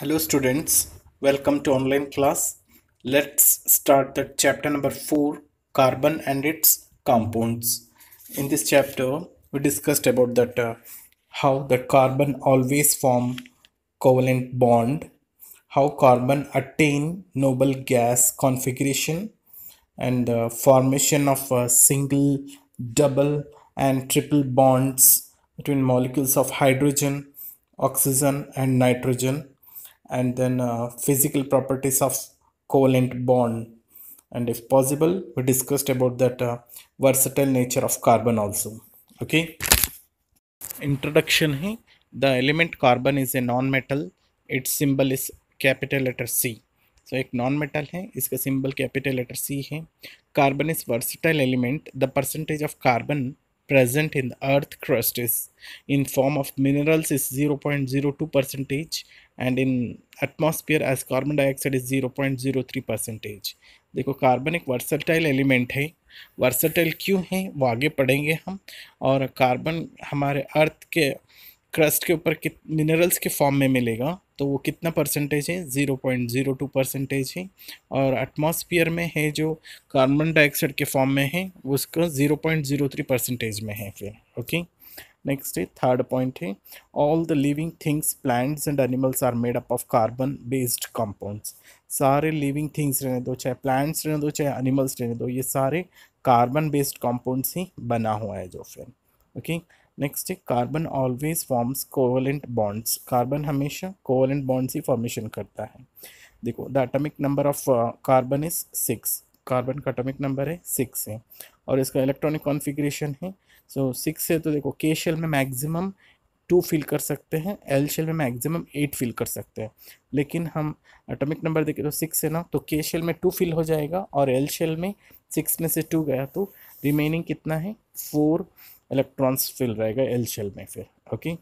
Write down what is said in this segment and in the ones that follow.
hello students welcome to online class let's start the chapter number 4 carbon and its compounds in this chapter we discussed about that uh, how the carbon always form covalent bond how carbon attain noble gas configuration and uh, formation of a single double and triple bonds between molecules of hydrogen oxygen and nitrogen and then uh, physical properties of covalent bond and if possible we discussed about that uh, versatile nature of carbon also okay introduction Hey, the element carbon is a non-metal its symbol is capital letter c So, a non-metal. है इसका symbol capital letter C. Hey, carbon is versatile element. The percentage of carbon. present in the earth crust is in form of minerals is 0.02 percentage and in atmosphere as carbon dioxide is 0.03 percentage देखो carbon एक versatile element है versatile क्यों है वो आगे पढ़ेंगे हम और कार्बन हमारे अर्थ के क्रस्ट के ऊपर कित मिनरल्स के फॉर्म में मिलेगा तो वो कितना परसेंटेज है zero point zero two percentage है और एटमॉस्फेयर में है जो कार्बन डाइऑक्साइड के फॉर्म में है उसका zero point zero three percentage में है फिर ओके नेक्स्ट है थर्ड पॉइंट है all the living things plants and animals are made up of carbon based compounds सारे लिविंग थिंग्स रहने दो चाहे प्लांट्स रहने दो चाहे एनिमल्स रहने दो ये सारे कार्बन बेस्ड कॉम्पाउंड्स ही बना हुआ है जो फिर ओके okay? नेक्स्ट है carbon always forms covalent bonds carbon हमेशा कोवलेंट बॉन्ड्स ही फॉर्मेशन करता है देखो the atomic number of carbon is six carbon का एटॉमिक नंबर है सिक्स है और इसका इलेक्ट्रॉनिक कॉन्फिग्रेशन है सो so, सिक्स है तो देखो के शेल में मैक्सिमम टू फिल कर सकते हैं एल शेल में मैक्सिमम एट फिल कर सकते हैं लेकिन हम एटॉमिक नंबर देखें तो सिक्स है ना तो के शेल में टू फिल हो जाएगा और एल शेल में सिक्स में से टू गया तो रिमेनिंग कितना है फोर इलेक्ट्रॉन्स फिल रहेगा एल शेल में फिर okay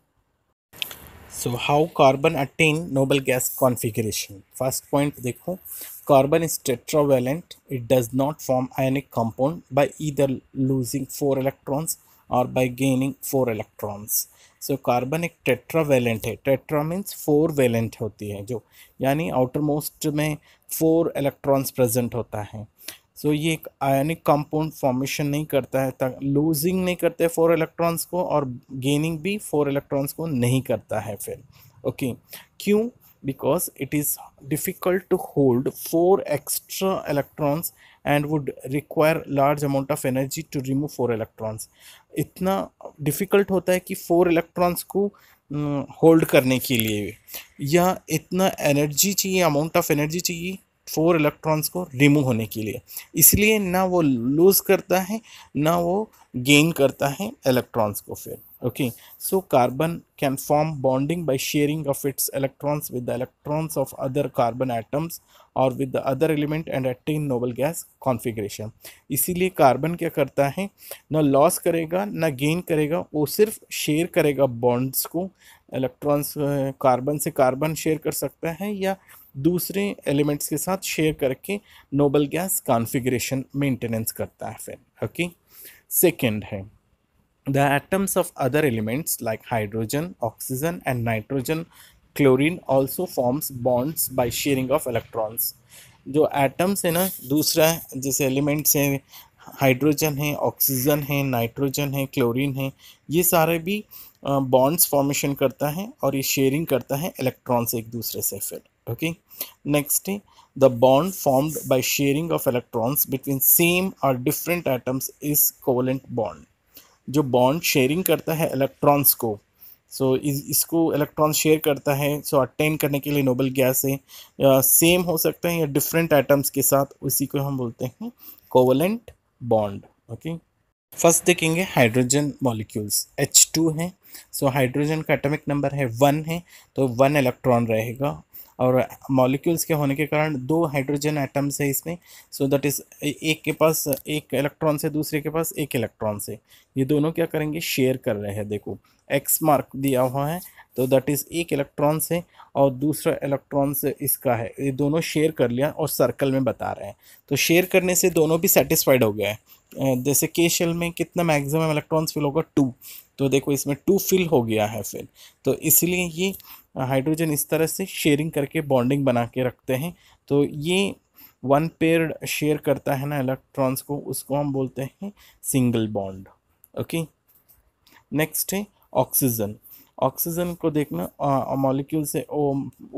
so how carbon attain noble gas configuration first point देखो carbon is tetravalent it does not form ionic compound by either losing four electrons और by gaining four electrons so carbon एक tetravalent है tetra means four valent होती है जो यानी outermost में four electrons present होता है सो so, ये एक आयनिक कंपाउंड फॉर्मेशन नहीं करता है तक लूजिंग नहीं करते फोर इलेक्ट्रॉन्स को और गेनिंग भी फोर इलेक्ट्रॉन्स को नहीं करता है फिर ओके okay. क्यों because it is difficult to hold four extra electrons and would require large amount of energy to remove four electrons इतना डिफ़िकल्ट होता है कि फोर इलेक्ट्रॉन्स को होल्ड करने के लिए या इतना एनर्जी चाहिए अमाउंट ऑफ एनर्जी चाहिए फोर इलेक्ट्रॉन्स को रिमूव होने के लिए इसलिए ना वो लूज करता है ना वो गेन करता है इलेक्ट्रॉन्स को फिर okay so carbon can form bonding by sharing of its electrons with the electrons of other carbon atoms और with the other element and attain noble gas configuration इसीलिए कार्बन क्या करता है ना लॉस करेगा ना गेन करेगा वो सिर्फ शेयर करेगा बॉन्ड्स को इलेक्ट्रॉन्स कार्बन से कार्बन शेयर कर सकता है या दूसरे एलिमेंट्स के साथ शेयर करके नोबल गैस कॉन्फ़िगरेशन मेंटेनेंस करता है फिर ओके सेकेंड है the atoms of other elements like hydrogen oxygen and nitrogen chlorine also forms bonds by sharing of electrons जो एटम्स है ना दूसरा जैसे एलिमेंट्स हैं हाइड्रोजन है ऑक्सीजन है नाइट्रोजन है क्लोरीन है ये सारे भी बॉन्ड्स फॉर्मेशन करता है और ये शेयरिंग करता है इलेक्ट्रॉन्स एक दूसरे से फिर okay next the bond formed by sharing of electrons between same or different atoms is covalent bond जो बॉन्ड शेयरिंग करता है इलेक्ट्रॉन्स को सो so, इसको इलेक्ट्रॉन शेयर करता है सो so, अटेन करने के लिए नोबल गैस है सेम हो सकता है या डिफरेंट एटम्स के साथ उसी को हम बोलते हैं कोवलेंट बॉन्ड ओके फर्स्ट देखेंगे हाइड्रोजन मॉलिक्यूल्स एच टू हैं सो हाइड्रोजन का एटॉमिक नंबर है वन है तो वन इलेक्ट्रॉन रहेगा और मॉलिक्यूल्स के होने के कारण दो हाइड्रोजन एटम्स है इसमें सो दैट इज़ एक के पास एक इलेक्ट्रॉन से दूसरे के पास एक इलेक्ट्रॉन से ये दोनों क्या करेंगे शेयर कर रहे हैं देखो एक्स मार्क दिया हुआ है तो दैट इज़ एक इलेक्ट्रॉन से और दूसरा इलेक्ट्रॉन से इसका है ये दोनों शेयर कर लिया और सर्कल में बता रहे हैं तो शेयर करने से दोनों भी सेटिस्फाइड हो गया है जैसे के शेल में कितना मैक्सिमम इलेक्ट्रॉन्स फिल होगा टू तो देखो इसमें टू फिल हो गया है फिर तो इसलिए ये हाइड्रोजन इस तरह से शेयरिंग करके बॉन्डिंग बना के रखते हैं तो ये वन पेयर शेयर करता है ना इलेक्ट्रॉन्स को उसको हम बोलते हैं सिंगल बॉन्ड ओके नेक्स्ट है ऑक्सीजन ऑक्सीजन को देखना मॉलिक्यूल से ओ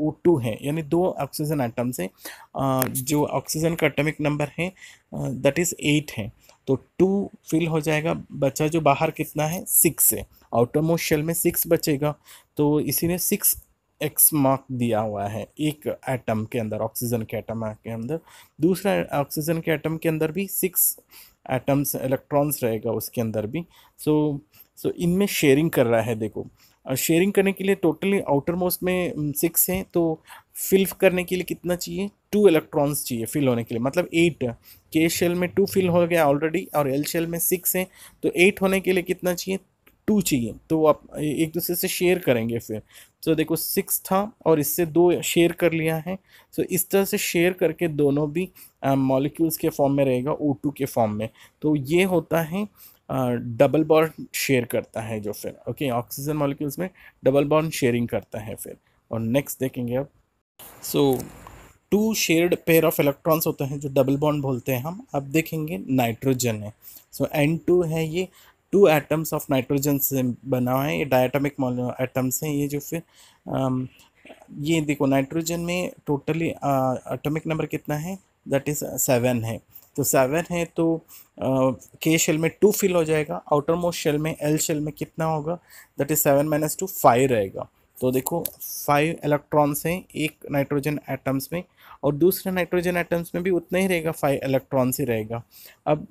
ओ टू है यानी दो ऑक्सीजन आइटम से आ, जो ऑक्सीजन का एटॉमिक नंबर है दैट इज़ एट है तो टू फिल हो जाएगा बच्चा जो बाहर कितना है सिक्स है आउटरमोस्ट शेल में सिक्स बचेगा तो इसी ने सिक्स एक्स मार्क दिया हुआ है एक एटम के अंदर ऑक्सीजन के एटम के अंदर दूसरा ऑक्सीजन के एटम के अंदर भी सिक्स एटम्स इलेक्ट्रॉन्स रहेगा उसके अंदर भी सो सो इनमें शेयरिंग कर रहा है देखो शेयरिंग करने के लिए टोटली आउटर मोस्ट में सिक्स हैं तो फिल करने के लिए कितना चाहिए टू इलेक्ट्रॉन्स चाहिए फिल होने के लिए मतलब एट के शेल में टू फिल हो गया ऑलरेडी और एल शेल में सिक्स हैं तो एट होने के लिए कितना चाहिए टू चाहिए तो आप एक दूसरे से शेयर करेंगे फिर तो देखो सिक्स था और इससे दो शेयर कर लिया है सो तो इस तरह से शेयर करके दोनों भी मॉलिक्यूल्स के फॉर्म में रहेगा ओ टू के फॉर्म में तो ये होता है डबल बॉन्ड शेयर करता है जो फिर ओके ऑक्सीजन मॉलिक्यूल्स में डबल बॉन्ड शेयरिंग करता है फिर और नेक्स्ट देखेंगे अब so two shared pair of electrons होते हैं जो डबल बॉन्ड बोलते हैं हम अब देखेंगे नाइट्रोजन है सो एन टू है ये टू एटम्स ऑफ नाइट्रोजन से बना हुआ है ये डायटमिक एटम्स हैं ये जो फिर um, ये देखो नाइट्रोजन में टोटली एटमिक नंबर कितना है दैट इज़ सेवन है तो सेवन है तो के uh, शेल में टू फिल हो जाएगा आउटर मोस्ट शेल में एल शेल में कितना होगा that is seven minus two five रहेगा तो देखो फाइव इलेक्ट्रॉन्स हैं एक नाइट्रोजन एटम्स में और दूसरे नाइट्रोजन एटम्स में भी उतना ही रहेगा फाइव इलेक्ट्रॉन्स ही रहेगा अब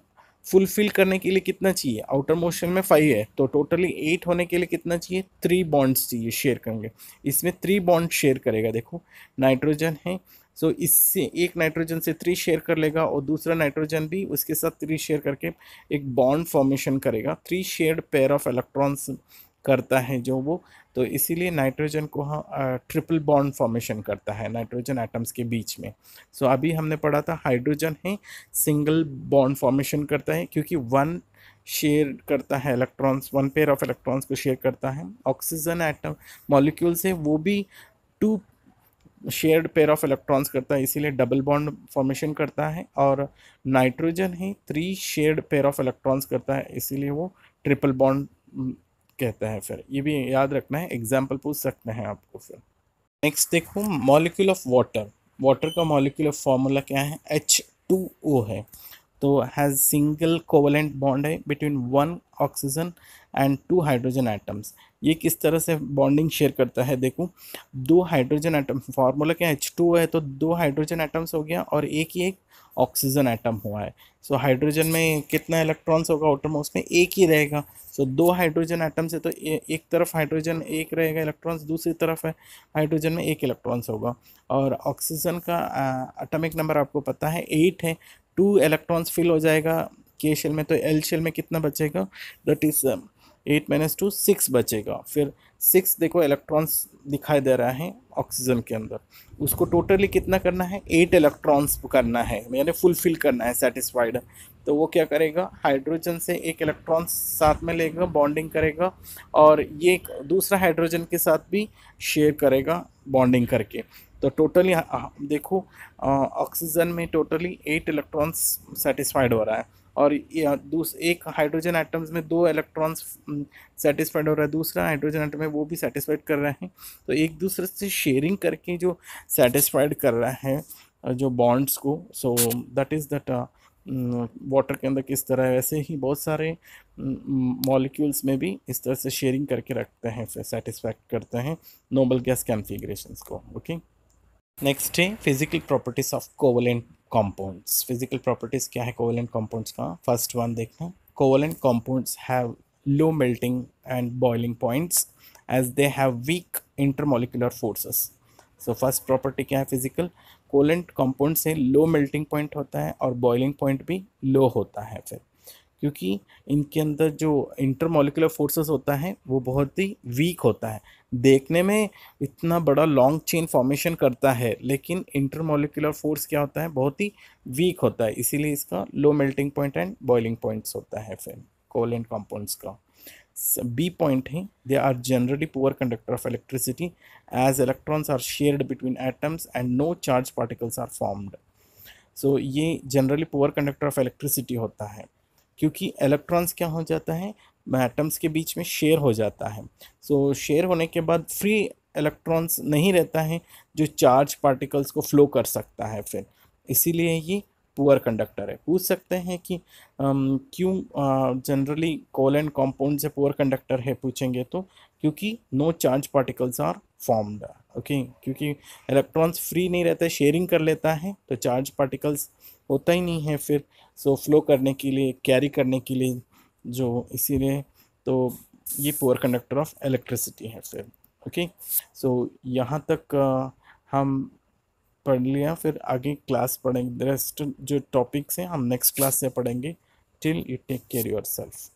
फुलफिल करने के लिए कितना चाहिए आउटर मोशन में फाइव है तो टोटली एट होने के लिए कितना चाहिए थ्री बॉन्ड्स चाहिए शेयर करेंगे इसमें थ्री बॉन्ड शेयर करेगा देखो नाइट्रोजन है सो so, इससे एक नाइट्रोजन से थ्री शेयर कर लेगा और दूसरा नाइट्रोजन भी उसके साथ थ्री शेयर करके एक बॉन्ड फॉर्मेशन करेगा three shared pair of electrons करता है जो वो तो इसीलिए नाइट्रोजन को हम ट्रिपल बॉन्ड फॉर्मेशन करता है नाइट्रोजन एटम्स के बीच में सो अभी हमने पढ़ा था हाइड्रोजन है सिंगल बॉन्ड फॉर्मेशन करता है क्योंकि वन शेयर करता है electrons one pair of electrons को शेयर करता है ऑक्सीजन एटम मॉलिक्यूल्स है वो भी two shared pair of electrons करता है इसीलिए डबल बॉन्ड फॉर्मेशन करता है और नाइट्रोजन है three shared pair of electrons करता है इसीलिए वो ट्रिपल बॉन्ड कहते हैं फिर ये भी याद रखना है एग्जाम्पल पूछ सकते हैं आपको फिर नेक्स्ट देखो मॉलिक्यूल ऑफ वाटर वाटर का मॉलिक्यूल ऑफ फार्मूला क्या है एच टू ओ है तो हैज़ सिंगल कोवलेंट बॉन्ड है between one oxygen and two hydrogen atoms ये किस तरह से बॉन्डिंग शेयर करता है देखो दो हाइड्रोजन एटम फार्मूला क्या एच टू है तो दो हाइड्रोजन एटम्स हो गया और एक ही एक ऑक्सीजन एटम हुआ है सो so, हाइड्रोजन में कितना इलेक्ट्रॉन्स होगा आउटरमोस्ट में एक ही रहेगा सो so, दो हाइड्रोजन एटम्स है तो ए, एक तरफ हाइड्रोजन एक रहेगा इलेक्ट्रॉन्स दूसरी तरफ है हाइड्रोजन में एक इलेक्ट्रॉन्स होगा और ऑक्सीजन का एटॉमिक नंबर आपको पता है एट है टू इलेक्ट्रॉन्स फिल हो जाएगा के शेल में तो एल शेल में कितना बचेगा that is eight minus two six बचेगा फिर सिक्स देखो इलेक्ट्रॉन्स दिखाई दे रहा है ऑक्सीजन के अंदर उसको टोटली कितना करना है एट इलेक्ट्रॉन्स करना है यानी फुलफिल करना है सेटिस्फाइड तो वो क्या करेगा हाइड्रोजन से एक इलेक्ट्रॉन साथ में लेगा बॉन्डिंग करेगा और ये दूसरा हाइड्रोजन के साथ भी शेयर करेगा बॉन्डिंग करके तो टोटली हाँ, देखो ऑक्सीजन में टोटली एट इलेक्ट्रॉन्स सेटिस्फाइड हो रहा है और एक हाइड्रोजन आइटम्स में दो इलेक्ट्रॉन्स सेटिस्फाइड हो रहा है दूसरा हाइड्रोजन आइटम है वो भी सेटिस्फाइड कर रहे हैं तो एक दूसरे से शेयरिंग करके जो सेटिस्फाइड कर रहा है जो बॉन्ड्स को so that is that water के अंदर किस तरह है वैसे ही बहुत सारे मॉलिक्यूल्स में भी इस तरह से शेयरिंग करके रखते हैं फिर सेटिस्फैक्ट करते हैं नोबल गैस कॉन्फ़िगरेशंस को ओके okay? नेक्स्ट है physical properties of covalent compounds physical properties क्या है कोवलेंट कॉम्पाउंड्स का फर्स्ट वन देखना covalent compounds have low melting and boiling points as they have weak intermolecular forces so first property क्या है physical covalent compound से लो melting point होता है और बॉइलिंग पॉइंट भी लो होता है फिर क्योंकि इनके अंदर जो इंटरमोलिकुलर फोर्सेस होता है वो बहुत ही वीक होता है देखने में इतना बड़ा लॉन्ग चेन फॉर्मेशन करता है लेकिन इंटरमोलिकुलर फोर्स क्या होता है बहुत ही वीक होता है इसीलिए इसका low melting point and boiling points होता है फिर कोल एंड कॉम्पाउंड्स का बी पॉइंट है they are generally poor conductor of electricity as electrons are shared between atoms and no charge particles are formed so ये generally poor conductor of electricity होता है क्योंकि electrons क्या हो जाता है एटम्स के बीच में शेयर हो जाता है सो so, शेयर होने के बाद फ्री इलेक्ट्रॉन्स नहीं रहता है जो चार्ज पार्टिकल्स को फ्लो कर सकता है फिर इसीलिए ये पुअर कंडक्टर है पूछ सकते हैं कि क्यों जनरली कोल एंड कॉम्पाउंड से पुअर कंडक्टर है पूछेंगे तो क्योंकि no charge particles are formed okay क्योंकि इलेक्ट्रॉन्स फ्री नहीं रहते शेयरिंग कर लेता है तो चार्ज पार्टिकल्स होता ही नहीं है फिर सो फ्लो करने के लिए कैरी करने के लिए जो इसीलिए तो ये पोअर कंडक्टर ऑफ इलेक्ट्रिसिटी है फिर ओके सो यहाँ तक हम पढ़ लिया फिर आगे क्लास पढ़ेंगे रेस्ट जो टॉपिक्स हैं हम नेक्स्ट क्लास से पढ़ेंगे till you take care your self